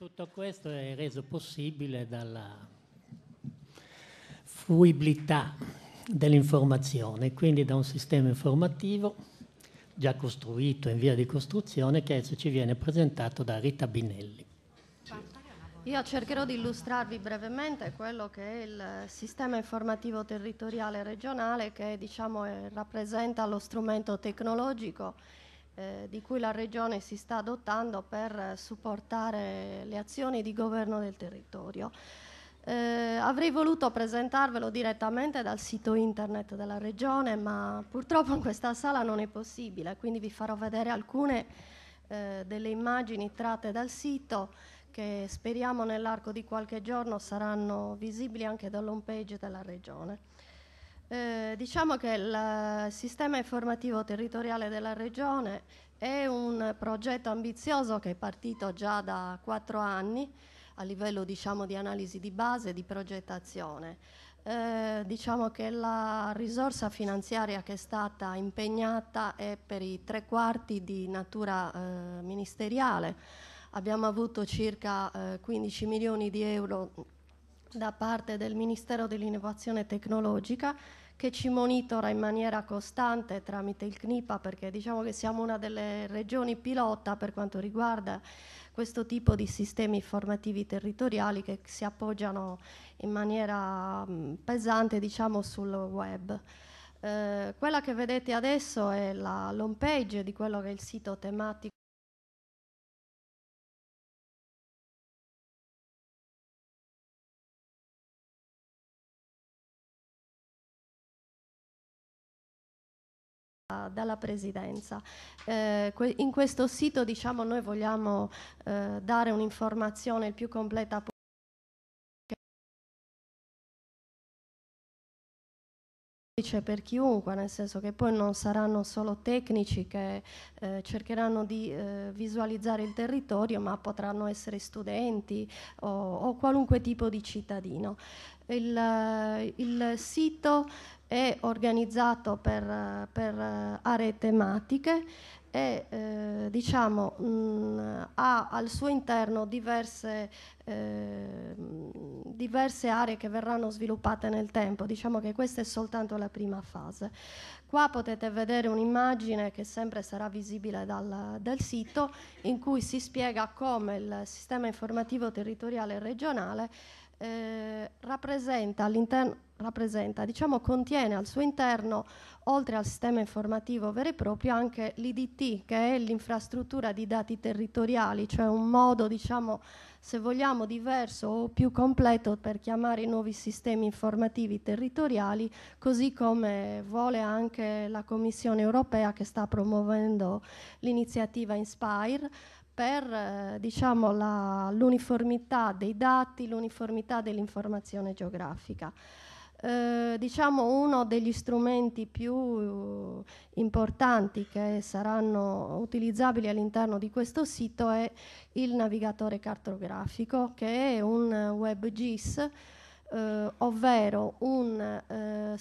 Tutto questo è reso possibile dalla fruibilità dell'informazione, quindi da un sistema informativo già costruito, in via di costruzione, che adesso ci viene presentato da Rita Binelli. Io cercherò di illustrarvi brevemente quello che è il sistema informativo territoriale regionale che diciamo, rappresenta lo strumento tecnologico eh, di cui la Regione si sta adottando per supportare le azioni di governo del territorio. Eh, avrei voluto presentarvelo direttamente dal sito internet della Regione, ma purtroppo in questa sala non è possibile, quindi vi farò vedere alcune eh, delle immagini tratte dal sito che speriamo nell'arco di qualche giorno saranno visibili anche dall'home page della Regione. Eh, diciamo che il sistema informativo territoriale della Regione è un progetto ambizioso che è partito già da quattro anni a livello diciamo, di analisi di base e di progettazione. Eh, diciamo che la risorsa finanziaria che è stata impegnata è per i tre quarti di natura eh, ministeriale. Abbiamo avuto circa 15 eh, milioni di euro da parte del Ministero dell'Innovazione Tecnologica che ci monitora in maniera costante tramite il CNIPA perché diciamo che siamo una delle regioni pilota per quanto riguarda questo tipo di sistemi formativi territoriali che si appoggiano in maniera mm, pesante diciamo, sul web. Eh, quella che vedete adesso è la home page di quello che è il sito tematico dalla Presidenza. Eh, in questo sito diciamo, noi vogliamo eh, dare un'informazione il più completa possibile per chiunque, nel senso che poi non saranno solo tecnici che eh, cercheranno di eh, visualizzare il territorio, ma potranno essere studenti o, o qualunque tipo di cittadino. Il, il sito è organizzato per, per aree tematiche e eh, diciamo, mh, mm, ha al suo interno diverse, eh, diverse, aree che verranno sviluppate nel tempo. Diciamo che questa è soltanto la prima fase. Qua potete vedere un'immagine che sempre sarà visibile dal, dal sito in cui si spiega come il sistema informativo territoriale regionale eh, rappresenta all'interno rappresenta, diciamo contiene al suo interno, oltre al sistema informativo vero e proprio, anche l'IDT, che è l'infrastruttura di dati territoriali, cioè un modo, diciamo, se vogliamo, diverso o più completo per chiamare i nuovi sistemi informativi territoriali, così come vuole anche la Commissione europea che sta promuovendo l'iniziativa Inspire per eh, diciamo, l'uniformità dei dati, l'uniformità dell'informazione geografica. Eh, diciamo uno degli strumenti più importanti che saranno utilizzabili all'interno di questo sito è il navigatore cartografico che è un eh, WebGIS eh, ovvero un eh,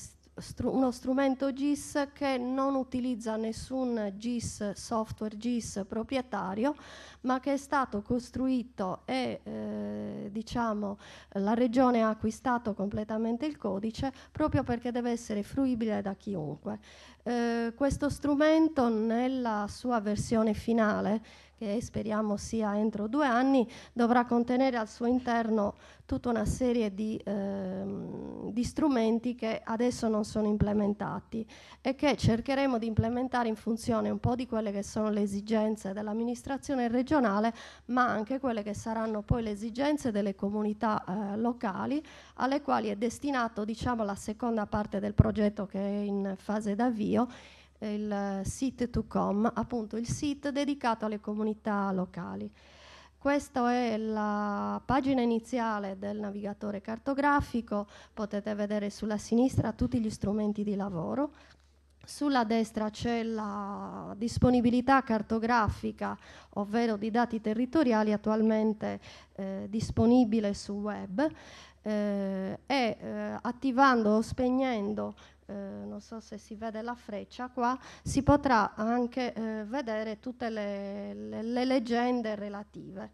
uno strumento GIS che non utilizza nessun GIS, software GIS proprietario, ma che è stato costruito e eh, diciamo, la regione ha acquistato completamente il codice proprio perché deve essere fruibile da chiunque. Eh, questo strumento nella sua versione finale che speriamo sia entro due anni, dovrà contenere al suo interno tutta una serie di, ehm, di, strumenti che adesso non sono implementati e che cercheremo di implementare in funzione un po' di quelle che sono le esigenze dell'amministrazione regionale, ma anche quelle che saranno poi le esigenze delle comunità eh, locali, alle quali è destinato diciamo, la seconda parte del progetto che è in fase d'avvio il sit to com, appunto il sit dedicato alle comunità locali. Questa è la pagina iniziale del navigatore cartografico, potete vedere sulla sinistra tutti gli strumenti di lavoro. Sulla destra c'è la disponibilità cartografica, ovvero di dati territoriali attualmente eh, disponibile sul web eh, e eh, attivando o spegnendo eh, non so se si vede la freccia qua, si potrà anche eh, vedere tutte le, le, le leggende relative.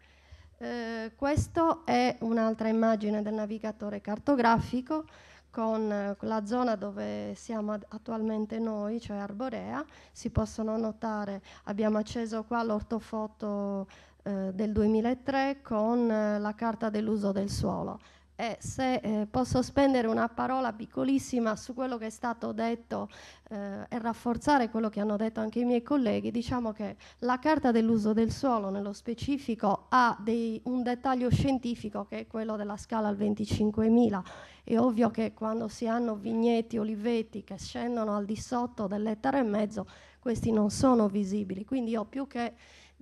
Eh, questa è un'altra immagine del navigatore cartografico con eh, la zona dove siamo attualmente noi, cioè Arborea, si possono notare, abbiamo acceso qua l'ortofoto eh, del 2003 con eh, la carta dell'uso del suolo. E se eh, posso spendere una parola piccolissima su quello che è stato detto eh, e rafforzare quello che hanno detto anche i miei colleghi, diciamo che la carta dell'uso del suolo nello specifico ha dei, un dettaglio scientifico che è quello della scala al 25.000. È ovvio che quando si hanno vigneti, olivetti che scendono al di sotto dell'ettaro e mezzo, questi non sono visibili. Quindi io più che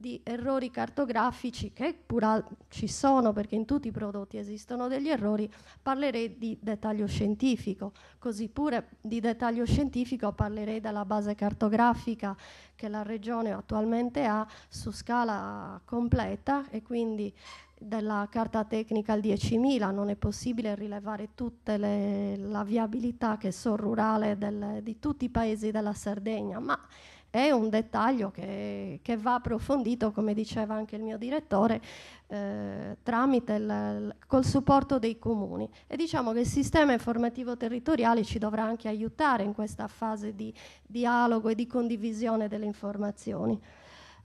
di errori cartografici che pur ci sono perché in tutti i prodotti esistono degli errori, parlerei di dettaglio scientifico, così pure di dettaglio scientifico parlerei della base cartografica che la regione attualmente ha su scala completa e quindi della carta tecnica al 10.000, non è possibile rilevare tutta la viabilità che so rurale del, di tutti i paesi della Sardegna, ma è un dettaglio che, che va approfondito, come diceva anche il mio direttore, eh, tramite il, col supporto dei comuni. E diciamo che il sistema informativo territoriale ci dovrà anche aiutare in questa fase di dialogo e di condivisione delle informazioni.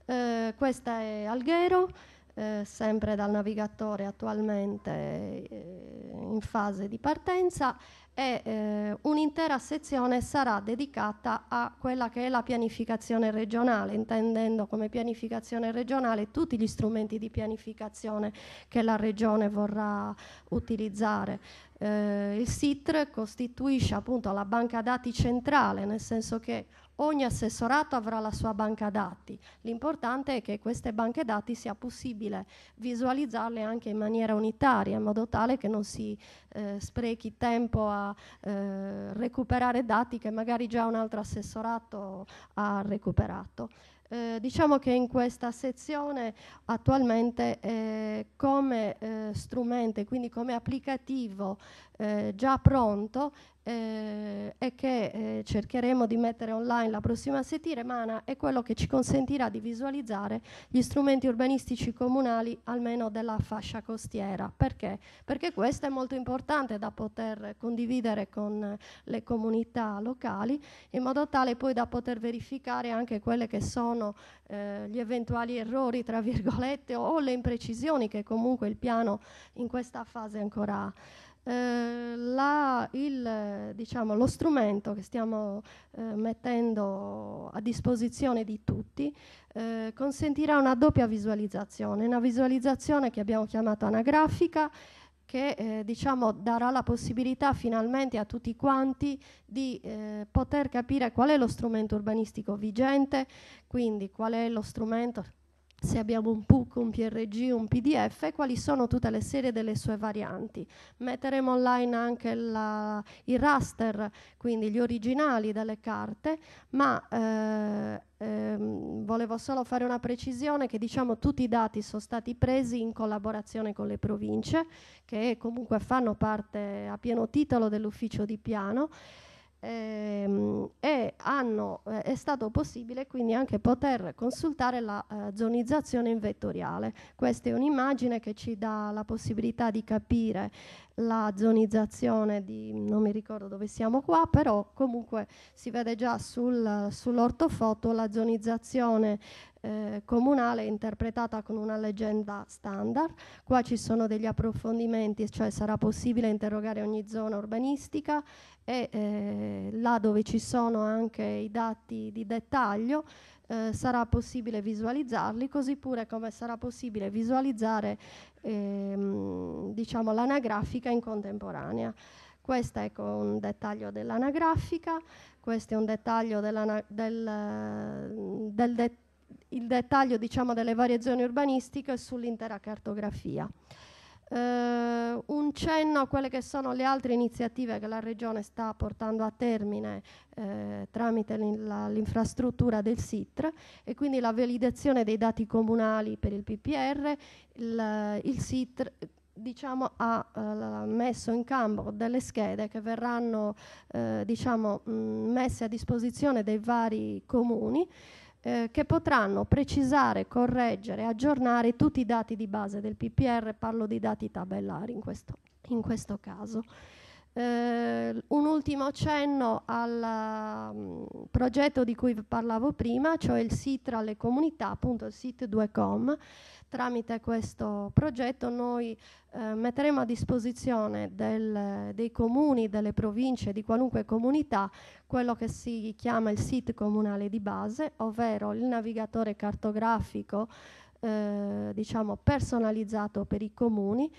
Eh, questa è Alghero, eh, sempre dal navigatore attualmente eh, in fase di partenza e eh, un'intera sezione sarà dedicata a quella che è la pianificazione regionale, intendendo come pianificazione regionale tutti gli strumenti di pianificazione che la regione vorrà utilizzare. Eh, il SITR costituisce appunto la banca dati centrale, nel senso che ogni assessorato avrà la sua banca dati. L'importante è che queste banche dati sia possibile visualizzarle anche in maniera unitaria, in modo tale che non si eh, sprechi tempo a eh, recuperare dati che magari già un altro assessorato ha recuperato. Eh, diciamo che in questa sezione attualmente eh, come eh, strumento, quindi come applicativo eh, già pronto eh, e che eh, cercheremo di mettere online la prossima settimana è quello che ci consentirà di visualizzare gli strumenti urbanistici comunali almeno della fascia costiera. Perché? Perché questo è molto importante da poter condividere con le comunità locali in modo tale poi da poter verificare anche quelle che sono sono eh, gli eventuali errori, tra virgolette, o le imprecisioni che comunque il piano in questa fase ancora ha. Eh, la, il, diciamo, lo strumento che stiamo eh, mettendo a disposizione di tutti eh, consentirà una doppia visualizzazione, una visualizzazione che abbiamo chiamato anagrafica che eh, diciamo, darà la possibilità finalmente a tutti quanti di eh, poter capire qual è lo strumento urbanistico vigente, quindi qual è lo strumento se abbiamo un PUC, un PRG, un PDF, quali sono tutte le serie delle sue varianti. Metteremo online anche la, i raster, quindi gli originali delle carte, ma eh, ehm, volevo solo fare una precisione che diciamo tutti i dati sono stati presi in collaborazione con le province, che comunque fanno parte a pieno titolo dell'ufficio di piano ehm, e hanno, eh, è stato possibile quindi anche poter consultare la eh, zonizzazione in vettoriale. Questa è un'immagine che ci dà la possibilità di capire la zonizzazione di non mi ricordo dove siamo qua, però comunque si vede già sul, sull'ortofoto la zonizzazione eh, comunale interpretata con una leggenda standard. Qua ci sono degli approfondimenti, cioè sarà possibile interrogare ogni zona urbanistica e eh, là dove ci sono anche i dati di dettaglio eh, sarà possibile visualizzarli, così pure come sarà possibile visualizzare ehm, diciamo, l'anagrafica in contemporanea. Questo è un dettaglio dell'anagrafica, questo è un dettaglio del, del det, dettaglio diciamo, delle varie zone urbanistiche sull'intera cartografia eh, un cenno a quelle che sono le altre iniziative che la Regione sta portando a termine eh, tramite l'infrastruttura del SITR e quindi la validazione dei dati comunali per il PPR, il, il SITR diciamo, ha eh, messo in campo delle schede che verranno eh, diciamo, mh, mm, messe a disposizione dei vari comuni eh, che potranno precisare, correggere, aggiornare tutti i dati di base del PPR, parlo di dati tabellari in questo, in questo caso. Eh, un ultimo accenno al um, progetto di cui parlavo prima, cioè il SIT tra le comunità, appunto il SIT 2.com, tramite questo progetto noi eh, metteremo a disposizione del, dei comuni, delle province, di qualunque comunità, quello che si chiama il sito comunale di base, ovvero il navigatore cartografico eh, diciamo personalizzato per i comuni.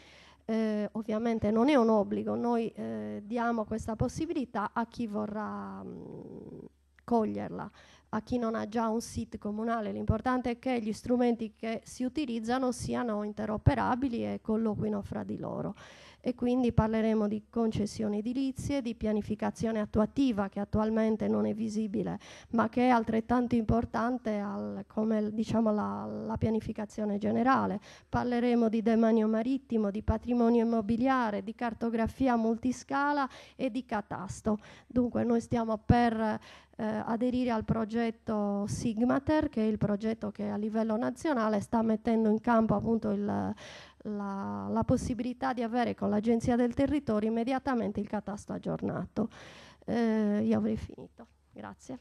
Eh, ovviamente non è un obbligo, noi eh, diamo questa possibilità a chi vorrà mh, mm, coglierla a chi non ha già un sito comunale. L'importante è che gli strumenti che si utilizzano siano interoperabili e colloquino fra di loro e quindi parleremo di concessioni edilizie, di pianificazione attuativa che attualmente non è visibile ma che è altrettanto importante al, come diciamo, la, la, pianificazione generale. Parleremo di demanio marittimo, di patrimonio immobiliare, di cartografia multiscala e di catasto. Dunque noi stiamo per eh, aderire al progetto Sigmater che è il progetto che a livello nazionale sta mettendo in campo appunto il la, la possibilità di avere con l'Agenzia del Territorio immediatamente il catasto aggiornato. Eh, io avrei finito. Grazie.